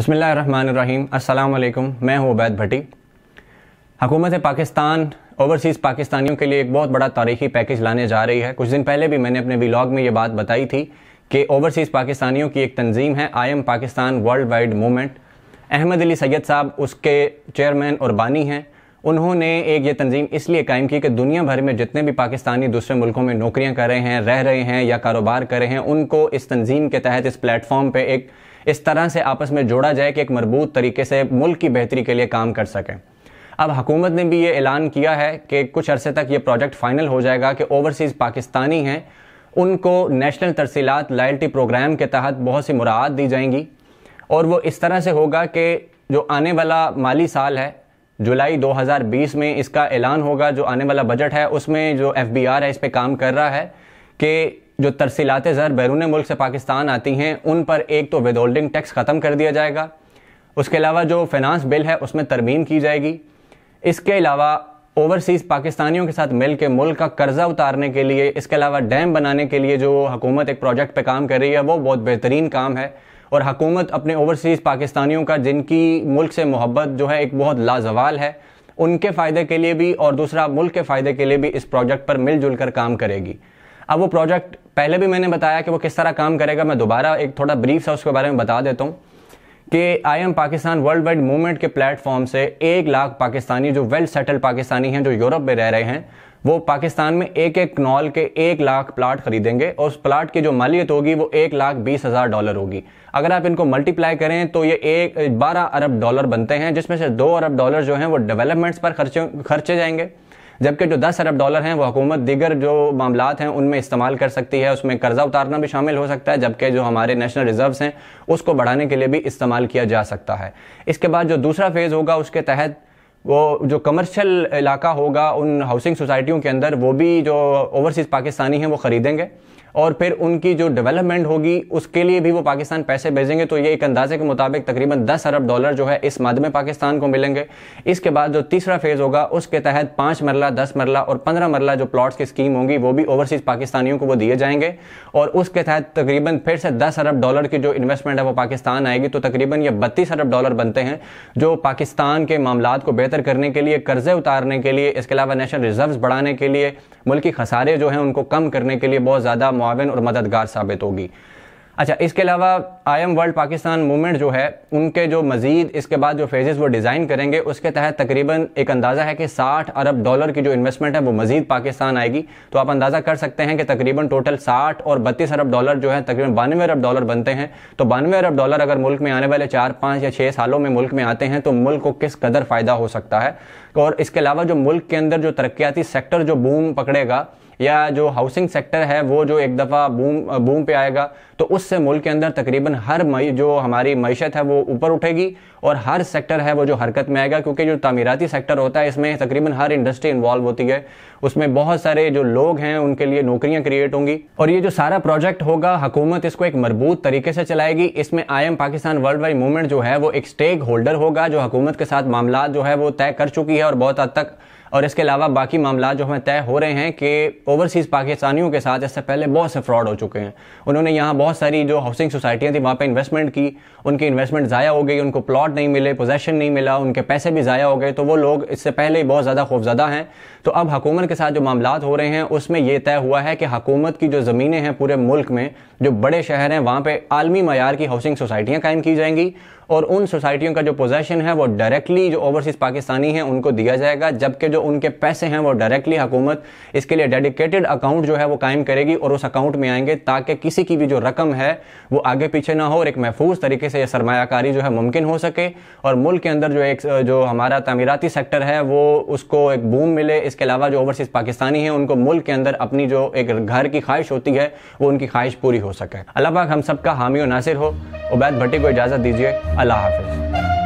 बसमीम् अल्लाम मैं हूँ उबैद भट्टी हुकूमत पाकिस्तान ओवरसीज़ पाकिस्तानियों के लिए एक बहुत बड़ा तारीखी पैकेज लाने जा रही है कुछ दिन पहले भी मैंने अपने वीलाग में ये बात बताई थी कि ओवरसीज़ पाकिस्तानियों की एक तंजीम है I M Pakistan world wide movement Ahmad Ali Syed साहब उसके चेयरमैन और बानी हैं उन्होंने एक ये तंजीम इसलिए कायम की कि दुनिया भर में जितने भी पाकिस्तानी दूसरे मुल्कों में नौकरियां कर रहे हैं रह रहे हैं या कारोबार कर रहे हैं उनको इस तंजीम के तहत इस प्लेटफॉर्म पर एक इस तरह से आपस में जोड़ा जाए कि एक मरबूत तरीके से मुल्क की बेहतरी के लिए काम कर सकें अब हकूमत ने भी ये ऐलान किया है कि कुछ अरसे तक ये प्रोजेक्ट फाइनल हो जाएगा कि ओवरसीज़ पाकिस्तानी हैं उनको नेशनल तरसीलात लाइल्टी प्रोग्राम के तहत बहुत सी मुराद दी जाएंगी और वो इस तरह से होगा कि जो आने वाला माली साल है जुलाई 2020 में इसका ऐलान होगा जो आने वाला बजट है उसमें जो एफ है इस पर काम कर रहा है कि जो तरसीलात ज़र बैरून मुल्क से पाकिस्तान आती हैं उन पर एक तो विद होल्डिंग टैक्स ख़त्म कर दिया जाएगा उसके अलावा जो फिनांस बिल है उसमें तरमीम की जाएगी इसके अलावा ओवरसीज़ पाकिस्तानियों के साथ मिल के मुल्क का कर्जा उतारने के लिए इसके अलावा डैम बनाने के लिए जो हुकूमत एक प्रोजेक्ट पर काम कर रही है वो बहुत बेहतरीन काम है और हकूमत अपने ओवरसीज़ पाकिस्तानियों का जिनकी मुल्क से मोहब्बत जो है एक बहुत लाजवाल है उनके फ़ायदे के लिए भी और दूसरा मुल्क के फ़ायदे के लिए भी इस प्रोजेक्ट पर मिलजुल कर काम करेगी अब वो प्रोजेक्ट पहले भी मैंने बताया कि वो किस तरह काम करेगा मैं दोबारा एक थोड़ा ब्रीफ सा उसके बारे में बता देता हूँ कि I M Pakistan world wide movement के प्लेटफॉर्म से एक लाख पाकिस्तानी जो वेल सेटल्ड पाकिस्तानी हैं जो यूरोप में रह रहे हैं वो पाकिस्तान में एक एक नॉल के एक लाख प्लाट खरीदेंगे और उस प्लाट की जो मालियत होगी वो एक लाख बीस हज़ार डॉलर होगी अगर आप इनको मल्टीप्लाई करें तो ये एक बारह अरब डॉलर बनते हैं जिसमें से दो अरब डॉलर जो हैं वो डेवलपमेंट्स पर खर्चे खर्चे जाएंगे जबकि जो दस अरब डॉलर हैं वो हुकूमत दीगर जो मामला हैं उनमें इस्तेमाल कर सकती है उसमें कर्जा उतारना भी शामिल हो सकता है जबकि जो हमारे नेशनल रिजर्व्स हैं उसको बढ़ाने के लिए भी इस्तेमाल किया जा सकता है इसके बाद जो दूसरा फेज़ होगा उसके तहत वो जो कमर्शियल इलाका होगा उन हाउसिंग सोसाइटियों के अंदर वो भी जो ओवरसीज़ पाकिस्तानी हैं वो ख़रीदेंगे और फिर उनकी जो डेवलपमेंट होगी उसके लिए भी वो पाकिस्तान पैसे भेजेंगे तो ये एक अंदाजे के मुताबिक तकरीबन 10 अरब डॉलर जो है इस मद में पाकिस्तान को मिलेंगे इसके बाद जो तीसरा फेज़ होगा उसके तहत पांच मरला दस मरला और पंद्रह मरला जो प्लाट्स की स्कीम होंगी वो भी ओवरसीज़ पाकिस्तानियों को वो दिए जाएंगे और उसके तहत तकरीबन फिर से दस अरब डॉलर की जो इन्वेस्टमेंट है वो पाकिस्तान आएगी तो तकरीबन ये बत्तीस अरब डॉलर बनते हैं जो पाकिस्तान के मामला को बेहतर करने के लिए कर्जे उतारने के लिए इसके अलावा नेशनल रिजर्व बढ़ाने के लिए मुल्की खसारे जो हैं उनको कम करने के लिए बहुत ज़्यादा मुआवन और मददगार साबित होगी अच्छा इसके अलावा I M world Pakistan movement जो है उनके जो मजीद इसके बाद जो फेजेस वो डिज़ाइन करेंगे उसके तहत तकरीबन एक अंदाज़ा है कि 60 अरब डॉलर की जो इन्वेस्टमेंट है वो मजीद पाकिस्तान आएगी तो आप अंदाज़ा कर सकते हैं कि तकरीबन टोटल 60 और 32 अरब डॉलर जो है तकरीबन बानवे अरब डॉलर बनते हैं तो बानवे अरब डॉलर अगर मुल्क में आने वाले चार पाँच या छः सालों में मुल्क में आते हैं तो मुल्क को किस कदर फ़ायदा हो सकता है और इसके अलावा जो मुल्क के अंदर जो तरक्याती सेक्टर जो बूम पकड़ेगा या जो हाउसिंग सेक्टर है वो जो एक दफ़ा बूम बूम पे आएगा तो उससे मुल्क के अंदर तकरीबन हर मई जो हमारी मीशत है वो ऊपर उठेगी और हर सेक्टर है वो जो हरकत में आएगा क्योंकि जो तमीराती सेक्टर होता है इसमें तकरीबन हर इंडस्ट्री इन्वॉल्व होती है उसमें बहुत सारे जो लोग हैं उनके लिए नौकरियां क्रिएट होंगी और ये जो सारा प्रोजेक्ट होगा हुकूमत इसको एक मजबूत तरीके से चलाएगी इसमें I M Pakistan world wide movement जो है वो एक स्टेक होल्डर होगा जो हुकूमत के साथ मामला जो है वो तय कर चुकी है और बहुत हद तक और इसके अलावा बाकी मामला जो हमें तय हो रहे हैं कि ओवरसीज़ पाकिस्तानियों के साथ इससे पहले बहुत से फ्रॉड हो चुके हैं उन्होंने यहाँ बहुत सारी जो हाउसिंग सोसाइटियाँ थी वहाँ पर इन्वेस्टमेंट की उनकी इन्वेस्टमेंट ज़ाया हो गई उनको प्लॉट नहीं मिले पोजेशन नहीं मिला उनके पैसे भी ज़ाया हो गए तो वो लोग इससे पहले ही बहुत ज़्यादा खौफजदा हैं तो अब हुकूमत के साथ जो मामला हो रहे हैं उसमें यह तय हुआ है कि हकूमत की जो ज़मीनें हैं पूरे मुल्क में जो बड़े शहर हैं वहाँ पर आलमी मैार की हाउसिंग सोसाइटियाँ कायम की जाएंगी और उन सोसाइटियों का जो पोजेशन है वो डायरेक्टली जो ओवरसीज पाकिस्तानी हैं उनको दिया जाएगा जबकि जो उनके पैसे हैं वो डायरेक्टली हुकूमत इसके लिए डेडिकेटेड अकाउंट जो है वो कायम करेगी और उस अकाउंट में आएंगे ताकि किसी की भी जो रकम है वो आगे पीछे ना हो और एक महफूज तरीके से यह सरमाकारी जो है मुमकिन हो सके और मुल्क के अंदर जो एक जो हमारा तमीराती सेक्टर है वो उसको एक बूम मिले इसके अलावा जो ओवरसीज पाकिस्तानी हैं उनको मुल्क के अंदर अपनी जो एक घर की ख्वाहिश होती है वो उनकी ख्वाहिश पूरी हो सके अल्लाह पाक हम सबका हामी और नासिर हो उबैद भट्टी को इजाज़त दीजिए अल्लाह हाफिज़